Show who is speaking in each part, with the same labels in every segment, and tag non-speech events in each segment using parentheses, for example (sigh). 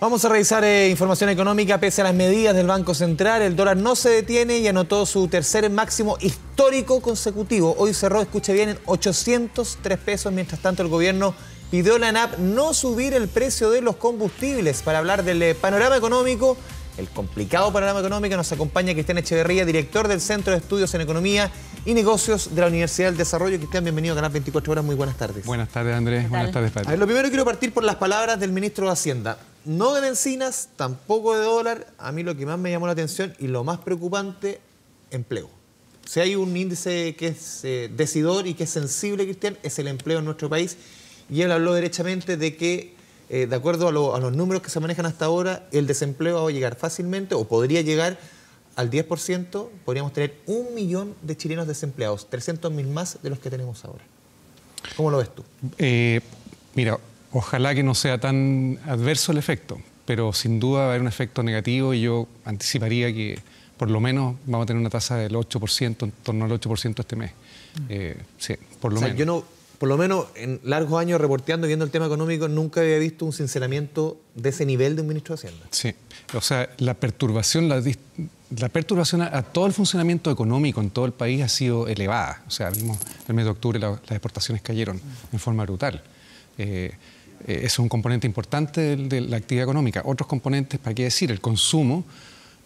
Speaker 1: Vamos a revisar eh, información económica. Pese a las medidas del Banco Central, el dólar no se detiene y anotó su tercer máximo histórico consecutivo. Hoy cerró, escuche bien, en 803 pesos. Mientras tanto, el gobierno pidió a la ANAP no subir el precio de los combustibles. Para hablar del eh, panorama económico, el complicado panorama económico, nos acompaña Cristian Echeverría, director del Centro de Estudios en Economía y Negocios de la Universidad del Desarrollo. Cristian, bienvenido a Canal 24 Horas. Muy buenas tardes. Buenas tardes, Andrés. Buenas tardes, Patrick. lo primero quiero partir por las palabras del ministro de Hacienda no de bencinas, tampoco de dólar. A mí lo que más me llamó la atención y lo más preocupante, empleo. Si hay un índice que es eh, decidor y que es sensible, Cristian, es el empleo en nuestro país. Y él habló derechamente de que, eh, de acuerdo a, los números que se manejan hasta ahora, el desempleo va a llegar fácilmente o podría llegar al 10%, podríamos tener un millón de chilenos desempleados, mil más de los que tenemos ahora.
Speaker 2: ¿Cómo lo ves tú? Eh, mira, Ojalá que no sea tan adverso el efecto, pero sin duda va a haber un efecto negativo y yo anticiparía que por lo menos vamos a tener una tasa del 8%, en torno al 8% este mes. Mm. Eh, por lo menos. Yo
Speaker 1: no, por lo menos en largos años reporteando y viendo el tema económico, nunca había visto un sinceramiento de ese nivel de un ministro de Hacienda.
Speaker 2: Sí, o sea, la perturbación, la, perturbación a, todo el funcionamiento económico en todo el país ha sido elevada. O sea, vimos el mes de octubre las exportaciones cayeron mm. en forma brutal. Eh, eh, es un componente importante de, la actividad económica. Otros componentes, ¿para qué decir? El consumo,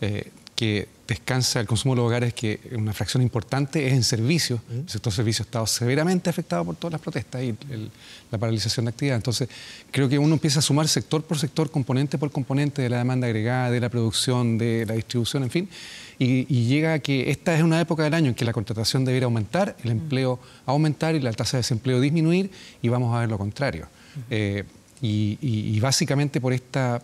Speaker 2: eh, que descansa, el consumo de los hogares, que una fracción importante es en servicios. El sector servicios ha estado severamente afectado por todas las protestas y la paralización de actividad. Entonces, creo que uno empieza a sumar sector por sector, componente por componente de la demanda agregada, de la producción, de la distribución, en fin. Y, llega a que esta es una época del año en que la contratación debería aumentar, el empleo aumentar y la tasa de desempleo disminuir, y vamos a ver lo contrario. Eh, y, y, básicamente por esta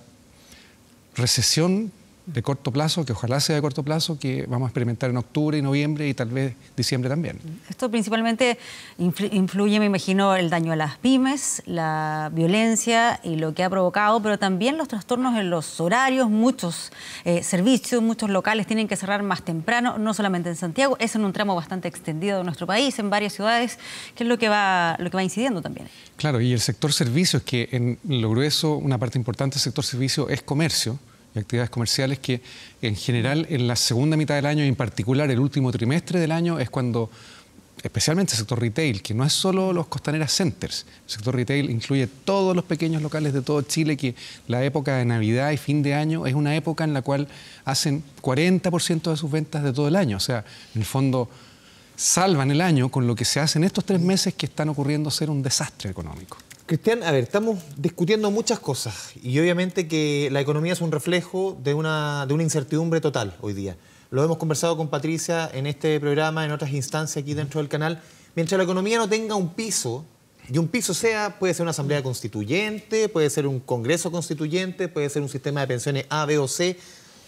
Speaker 2: recesión de corto plazo, que ojalá sea de corto plazo, que vamos a experimentar en octubre y noviembre y tal vez diciembre también.
Speaker 3: Esto principalmente influye, me imagino, el daño a las pymes, la violencia y lo que ha provocado, pero también los trastornos en los horarios, muchos eh, servicios, muchos locales tienen que cerrar más temprano, no solamente en Santiago, es en un tramo bastante extendido de nuestro país, en varias ciudades, que es lo que va, lo que va incidiendo también.
Speaker 2: Claro, y el sector servicios, que en lo grueso, una parte importante del sector servicio es comercio, actividades comerciales que en general en la segunda mitad del año y en particular el último trimestre del año es cuando especialmente el sector retail, que no es solo los costaneras centers, el sector retail incluye todos los pequeños locales de todo Chile, que la época de Navidad y fin de año es una época en la cual hacen 40% de sus ventas de todo el año, o sea, en el fondo salvan el año con lo que se hace en estos tres meses que están ocurriendo
Speaker 1: ser un desastre económico. Cristian, a ver, estamos discutiendo muchas cosas y obviamente que la economía es un reflejo de una, de una incertidumbre total hoy día. Lo hemos conversado con Patricia en este programa, en otras instancias aquí dentro del canal. Mientras la economía no tenga un piso, y un piso sea, puede ser una asamblea constituyente, puede ser un congreso constituyente, puede ser un sistema de pensiones A, B o C,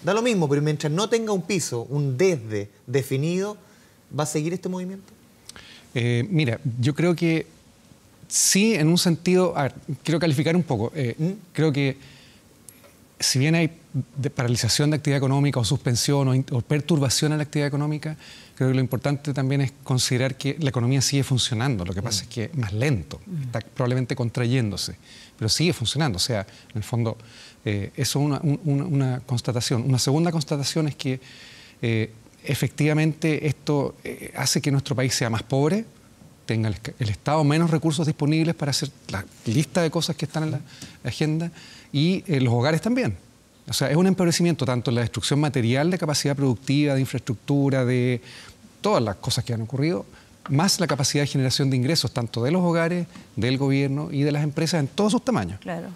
Speaker 1: da lo mismo, pero mientras no tenga un piso, un desde definido, ¿va a seguir este movimiento?
Speaker 2: Eh, mira, yo creo que sí, en un sentido, quiero calificar un poco. Eh, creo que si bien hay paralización de actividad económica o suspensión o, perturbación en la actividad económica, creo que lo importante también es considerar que la economía sigue funcionando. Lo que pasa mm. es que es más lento, mm. está probablemente contrayéndose, pero sigue funcionando. O sea, en el fondo, eh, eso es una, constatación. Una segunda constatación es que eh, efectivamente esto hace que nuestro país sea más pobre, tenga el, Estado menos recursos disponibles para hacer la lista de cosas que están en la agenda y eh, los hogares también. O sea, es un empobrecimiento tanto en la destrucción material de capacidad productiva, de infraestructura, de todas las cosas que han ocurrido, más la capacidad de generación de ingresos, tanto de los hogares, del gobierno y de las empresas en todos sus tamaños.
Speaker 3: Claro.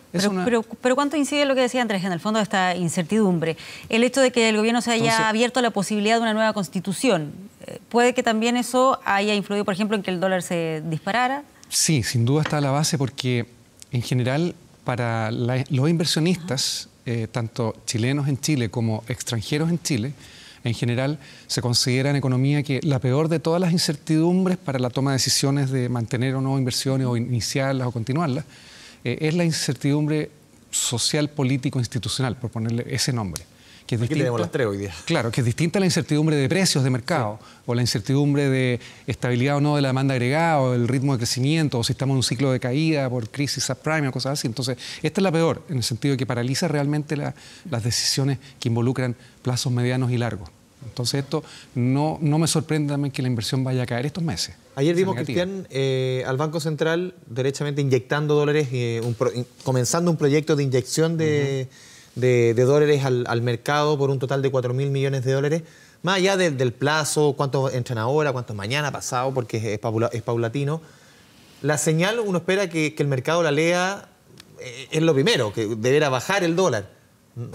Speaker 3: pero, pero, ¿cuánto incide lo que decía Andrés, en el fondo, de esta incertidumbre? El hecho de que el gobierno se haya abierto la posibilidad de una nueva constitución, eh, ¿puede que también eso haya influido, por ejemplo, en que el dólar se disparara?
Speaker 2: Sí, sin duda está la base porque, en general, para los inversionistas, eh, tanto chilenos en Chile como extranjeros en Chile, en general se considera en economía que la peor de todas las incertidumbres para la toma de decisiones de mantener o no inversiones o iniciarlas o continuarlas eh, es la incertidumbre social, político, institucional, por ponerle ese nombre. Aquí tenemos las tres hoy día. Claro, que es distinta a la incertidumbre de precios de mercado, o la incertidumbre de estabilidad o no de la demanda agregada, o el ritmo de crecimiento, o si estamos en un ciclo de caída por crisis subprime o cosas así. Entonces, esta es la peor, en el sentido de que paraliza realmente las decisiones que involucran plazos medianos y largos. Entonces esto no, no me sorprende también que la inversión vaya a caer estos meses. Ayer vimos, Cristian,
Speaker 1: eh, al Banco Central derechamente inyectando dólares, eh, comenzando un proyecto de inyección de de, dólares al, mercado por un total de 4 mil millones de dólares, más allá del plazo, cuántos entran ahora, cuántos mañana, pasado, porque es, paulatino. La señal uno espera que, el mercado la lea eh, es lo primero, que deberá bajar el dólar.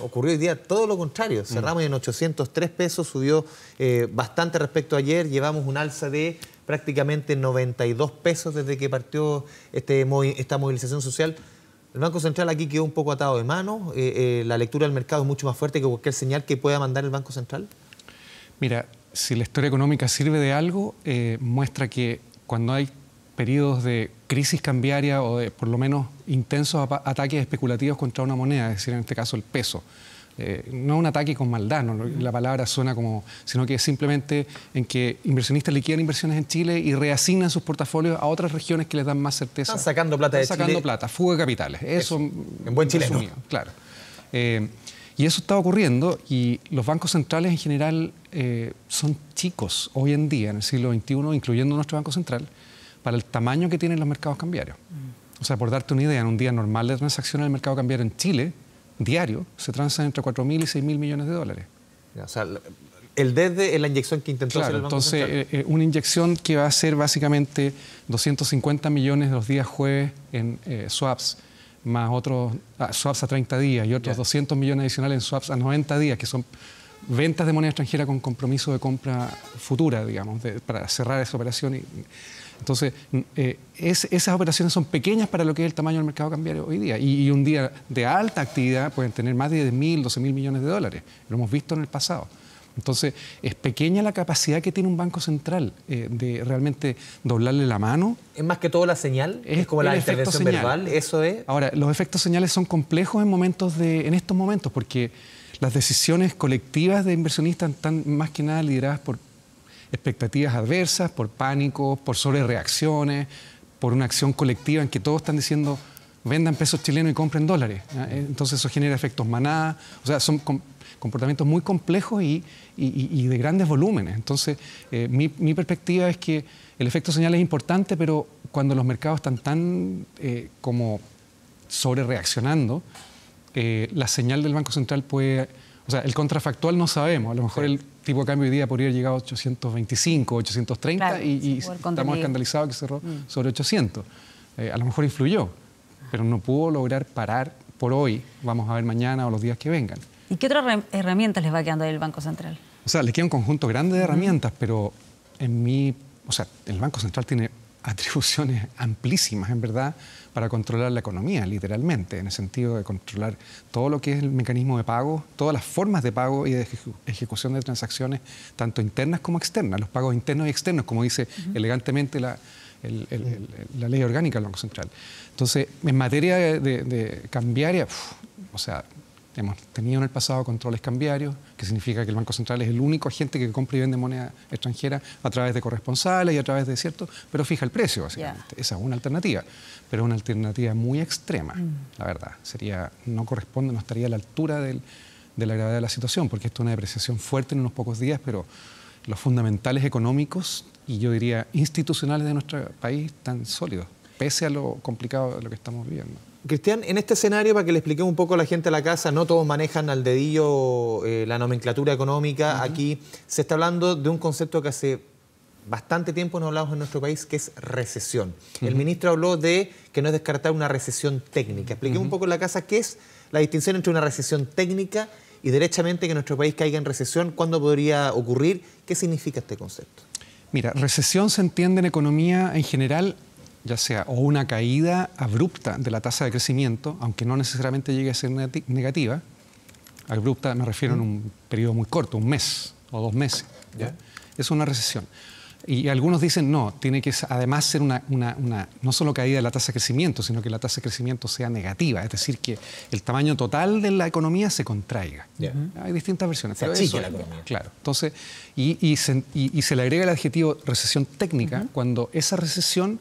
Speaker 1: Ocurrió hoy día todo lo contrario. Mm. Cerramos en 803 pesos, subió eh, bastante respecto a ayer, llevamos un alza de prácticamente 92 pesos desde que partió este, esta movilización social. El Banco Central aquí quedó un poco atado de manos. Eh, eh, la lectura del mercado es mucho más fuerte que cualquier señal que pueda mandar el Banco Central.
Speaker 2: Mira, si la historia económica sirve de algo, eh, muestra que cuando hay periodos de crisis cambiaria o de por lo menos intensos ataques especulativos contra una moneda, es decir, en este caso el peso, eh, no un ataque con maldad, la palabra suena como, sino que es simplemente en que inversionistas liquidan inversiones en Chile y reasignan sus portafolios a otras regiones que les dan más certeza. Están sacando plata Están sacando plata, fuga de capitales. Eso, en buen chileno. claro. Eh, y eso está ocurriendo y los bancos centrales en general eh, son chicos hoy en día, en el siglo XXI, incluyendo nuestro Banco Central, para el tamaño que tienen los mercados cambiarios. Mm. O sea, por darte una idea, en un día normal de transacciones, en el mercado cambiario en Chile, diario se transan entre 4.000 y 6.000 millones de dólares.
Speaker 1: o sea, el desde es la inyección que intentó hacer entonces,
Speaker 2: eh, eh, una inyección que va a ser básicamente 250 millones los días jueves en eh, swaps, más otros ah, swaps a 30 días y otros 200 millones adicionales en swaps a 90 días, que son ventas de moneda extranjera con compromiso de compra futura, digamos, para cerrar esa operación. Entonces, eh, es, esas operaciones son pequeñas para lo que es el tamaño del mercado cambiario hoy día. Y, un día de alta actividad pueden tener más de 10.000, mil millones de dólares. Lo hemos visto en el pasado. Entonces, es pequeña la capacidad que tiene un banco central eh, de realmente doblarle la mano.
Speaker 1: Es más que todo la señal, es, como la intervención verbal, eso es.
Speaker 2: Ahora, los efectos señales son complejos en momentos de, en estos momentos, porque las decisiones colectivas de inversionistas están más que nada lideradas por, expectativas adversas, por pánico, por reacciones, por una acción colectiva en que todos están diciendo vendan pesos chilenos y compren dólares. Eh, entonces eso genera efectos manada, o sea, son comportamientos muy complejos y, de grandes volúmenes. Entonces, eh, mi, perspectiva es que el efecto señal es importante, pero cuando los mercados están tan eh, como sobre reaccionando, la señal del Banco Central puede, o sea, el contrafactual no sabemos, a lo mejor el tipo de cambio hoy día podría haber llegado a 825, 830 y, estamos escandalizados que cerró mm. sobre 800. Eh, a lo mejor influyó, pero no pudo lograr parar por hoy. Vamos a ver mañana o los días que vengan.
Speaker 3: ¿Y qué otras herramientas les va quedando ahí el Banco Central?
Speaker 2: O sea, les queda un conjunto grande de herramientas, pero en mi... O sea, el Banco Central tiene atribuciones amplísimas, en verdad, para controlar la economía, literalmente, en el sentido de controlar todo lo que es el mecanismo de pago, todas las formas de pago y de ejecución de transacciones, tanto internas como externas, los pagos internos y externos, como dice elegantemente la, la, ley orgánica del Banco Central. Entonces, en materia de, cambiaria, o sea, Hemos tenido en el pasado controles cambiarios, que significa que el Banco Central es el único agente que compra y vende moneda extranjera a través de corresponsales y a través de cierto, pero fija el precio, básicamente. Esa es una alternativa, pero una alternativa muy extrema, mm. la verdad. Sería, no corresponde, no estaría a la altura de la gravedad de la situación, porque esto es una depreciación fuerte en unos pocos días, pero los fundamentales económicos y yo diría institucionales de nuestro país están sólidos, pese a lo complicado de lo que estamos viviendo.
Speaker 1: Cristian, en este escenario, para que le expliquemos un poco a la gente de la casa, no todos manejan al dedillo eh, la nomenclatura económica. Aquí se está hablando de un concepto que hace bastante tiempo no hablamos en nuestro país, que es recesión. El ministro habló de que no es descartar una recesión técnica. Explique un poco en la casa qué es la distinción entre una recesión técnica y derechamente que nuestro país caiga en recesión. ¿Cuándo podría ocurrir? ¿Qué significa este concepto?
Speaker 2: Mira, recesión se entiende en economía en general ya sea o una caída abrupta de la tasa de crecimiento, aunque no necesariamente llegue a ser negativa, abrupta me refiero en un periodo muy corto, un mes o dos meses, es una recesión. Y algunos dicen, no, tiene que además ser una, no solo caída de la tasa de crecimiento, sino que la tasa de crecimiento sea negativa, es decir, que el tamaño total de la economía se contraiga. Hay distintas versiones. Claro. Entonces, y, se, le agrega el adjetivo recesión técnica cuando esa recesión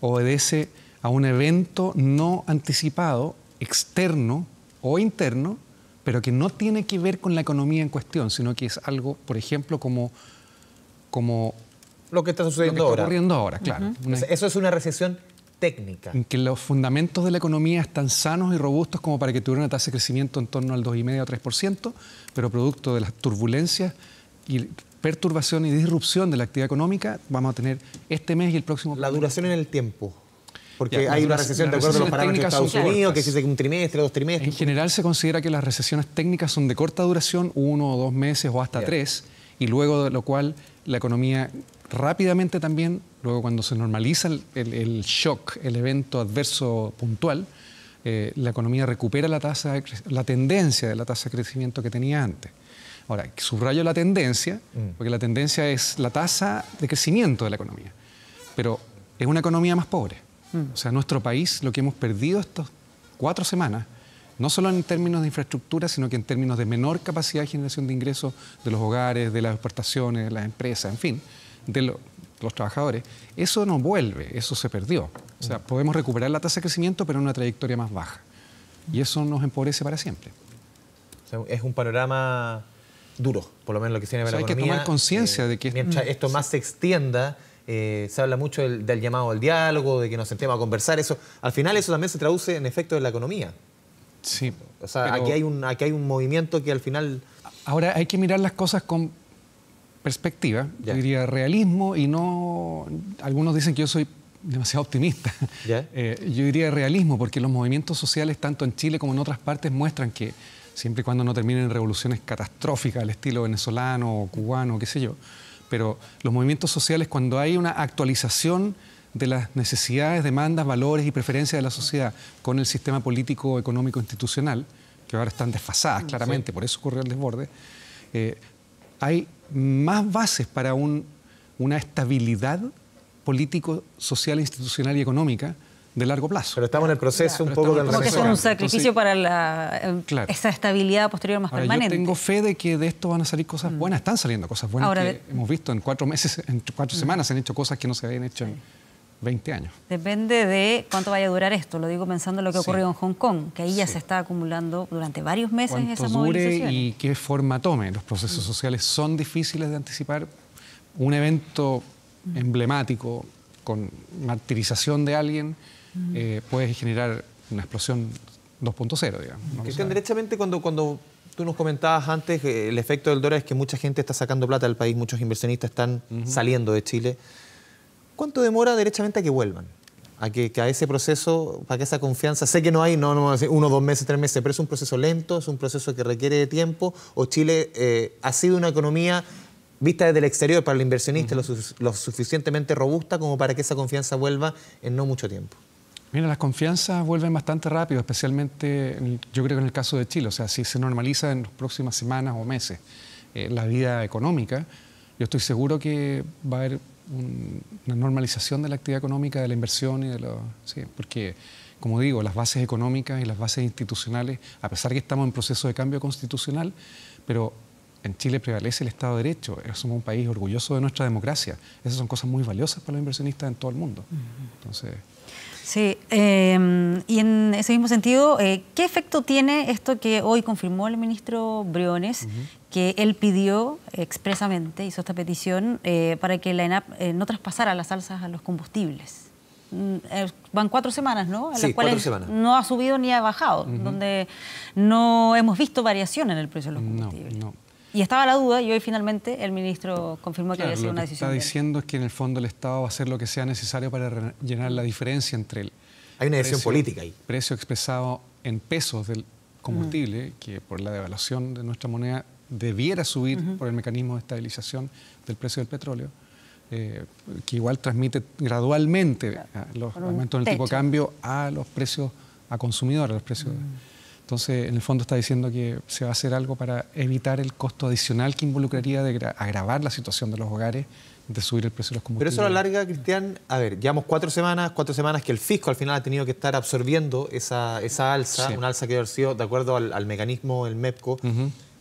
Speaker 2: obedece a un evento no anticipado, externo o interno, pero que no tiene que ver con la economía en cuestión, sino que es algo, por ejemplo, como, como
Speaker 1: lo que está sucediendo ocurriendo ahora. claro. Eso es una recesión técnica. En
Speaker 2: que los fundamentos de la economía están sanos y robustos como para que tuviera una tasa de crecimiento en torno al 2,5 o 3%, pero producto de las turbulencias y perturbación y disrupción de la actividad económica vamos a tener este mes y el próximo. La duración en el tiempo.
Speaker 1: Porque hay una recesión de acuerdo a los parámetros de Estados Unidos, que un trimestre, dos trimestres. En general se considera
Speaker 2: que las recesiones técnicas son de corta duración, uno o dos meses o hasta tres, y luego de lo cual la economía rápidamente también, luego cuando se normaliza el, shock, el evento adverso puntual, eh, la economía recupera la, tasa, la tendencia de la tasa de crecimiento que tenía antes. Ahora, subrayo la tendencia, mm. porque la tendencia es la tasa de crecimiento de la economía, pero es una economía más pobre. Mm. O sea, nuestro país, lo que hemos perdido estas cuatro semanas, no solo en términos de infraestructura, sino que en términos de menor capacidad de generación de ingresos de los hogares, de las exportaciones, de las empresas, en fin, de los trabajadores, eso no vuelve, eso se perdió. O sea, mm. podemos recuperar la tasa de crecimiento, pero en una trayectoria más baja. Y eso nos empobrece para siempre.
Speaker 1: O sea, es un panorama duro, por lo menos lo que tiene o la economía. Hay que tomar conciencia eh, de que... Mientras esto más se extienda, eh, se habla mucho del, llamado al diálogo, de que nos sentemos a conversar, eso. Al final eso también se traduce en efecto en la economía. Sí. O sea, aquí, hay un, aquí hay un movimiento que al final...
Speaker 2: Ahora hay que mirar las cosas con perspectiva, yo diría realismo y no... Algunos dicen que yo soy demasiado optimista. (laughs) Eh, yo diría realismo, porque los movimientos sociales, tanto en Chile como en otras partes, muestran que siempre y cuando no terminen en revoluciones catastróficas al estilo venezolano o cubano, qué sé yo. Pero los movimientos sociales, cuando hay una actualización de las necesidades, demandas, valores y preferencias de la sociedad con el sistema político, económico, institucional, que ahora están desfasadas mm, claramente, por eso ocurrió el desborde, eh, hay más bases para un, una estabilidad político, social, institucional y económica de largo plazo. Pero estamos en el proceso un poco de. Como que es un sacrificio
Speaker 3: para la, esa estabilidad posterior más permanente. Yo tengo
Speaker 2: fe de que de esto van a salir cosas mm. buenas, están saliendo cosas buenas Ahora, que hemos visto en cuatro meses, en cuatro mm. semanas se han hecho cosas que no se habían hecho en 20 años.
Speaker 3: Depende de cuánto vaya a durar esto, lo digo pensando en lo que ocurrió en Hong Kong, que ahí ya se está acumulando durante varios meses esa dure
Speaker 2: y qué forma tome. Los procesos mm. sociales son difíciles de anticipar. Un evento emblemático con martirización de alguien puede eh, puedes generar una explosión 2.0, digamos.
Speaker 1: derechamente cuando, cuando tú nos comentabas antes eh, el efecto del dólar es que mucha gente está sacando plata del país, muchos inversionistas están saliendo de Chile. ¿Cuánto demora derechamente a que vuelvan? A que, a ese proceso, para que esa confianza, sé que no hay, no, no, uno, dos meses, tres meses, pero es un proceso lento, es un proceso que requiere de tiempo, o Chile eh, ha sido una economía vista desde el exterior para el inversionista lo suficientemente robusta como para que esa confianza vuelva en no mucho tiempo.
Speaker 2: Mira, las confianzas vuelven bastante rápido, especialmente yo creo que en el caso de Chile. O sea, si se normaliza en las próximas semanas o meses eh, la vida económica, yo estoy seguro que va a haber una normalización de la actividad económica, de la inversión y de porque, como digo, las bases económicas y las bases institucionales, a pesar que estamos en proceso de cambio constitucional, pero en Chile prevalece el Estado de Derecho, eh, somos un país orgulloso de nuestra democracia. Esas son cosas muy valiosas para los inversionistas en todo el mundo. Entonces.
Speaker 3: Sí, em, y en ese mismo sentido, eh, ¿qué efecto tiene esto que hoy confirmó el ministro Briones, que él pidió expresamente, hizo esta petición, eh, para que la ENAP eh, no traspasara las alzas a los combustibles? Mm, van cuatro semanas, ¿no? las cuales no ha subido ni ha bajado, donde no hemos visto variación en el precio de los combustibles. no. Y estaba la duda y hoy finalmente el ministro confirmó que había sido una decisión. Lo está
Speaker 2: diciendo es que en el fondo el Estado va a hacer lo que sea necesario para llenar la diferencia entre el. Hay una decisión precio, política ahí. Precio expresado en pesos del combustible, mm. que por la devaluación de nuestra moneda debiera subir por el mecanismo de estabilización del precio del petróleo, eh, que igual transmite gradualmente los aumentos del tipo de cambio a los precios a consumidores, a los precios. Mm. Entonces, en el fondo está diciendo que se va a hacer algo para evitar el costo adicional que involucraría de agravar la situación de los hogares de subir el precio de los combustibles. Pero eso a la
Speaker 1: larga, Cristian, a ver, llevamos cuatro semanas, cuatro semanas que el fisco al final ha tenido que estar absorbiendo esa, alza, una alza que ha haber sido, de acuerdo al, mecanismo del MEPCO,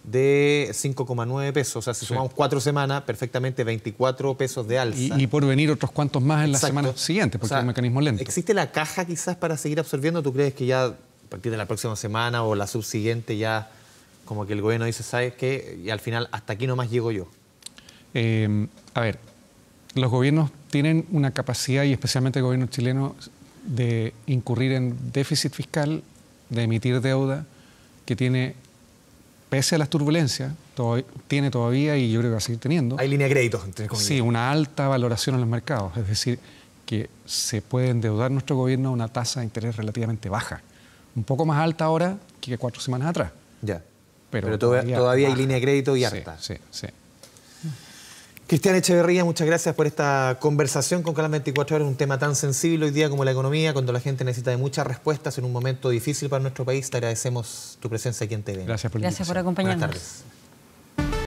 Speaker 1: de 5,9 pesos. O sea, si sumamos cuatro semanas, perfectamente 24 pesos de alza. Y, por
Speaker 2: venir otros cuantos más en la semana siguiente, porque es un mecanismo lento.
Speaker 1: ¿Existe la caja quizás para seguir absorbiendo? ¿Tú crees que ya partir de la próxima semana o la subsiguiente ya como que el gobierno dice, ¿sabes qué? Y al final hasta aquí nomás llego yo.
Speaker 2: Eh, a ver, los gobiernos tienen una capacidad, y especialmente el gobierno chileno, de incurrir en déficit fiscal, de emitir deuda, que tiene, pese a las turbulencias, tiene todavía, y yo creo que va a seguir teniendo. Hay línea de créditos, entre Sí, una alta valoración en los mercados. Es decir, que se puede endeudar nuestro gobierno a una tasa de interés relativamente baja un poco más alta ahora que cuatro semanas atrás.
Speaker 1: Ya. Pero, todavía, hay línea de crédito y harta. Sí, sí. Cristian Echeverría, muchas gracias por esta conversación con Calam 24 Horas, un tema tan sensible hoy día como la economía, cuando la gente necesita de muchas respuestas en un momento difícil para nuestro país. Te agradecemos tu presencia aquí en TV. Gracias por Gracias por acompañarnos. Buenas
Speaker 3: tardes.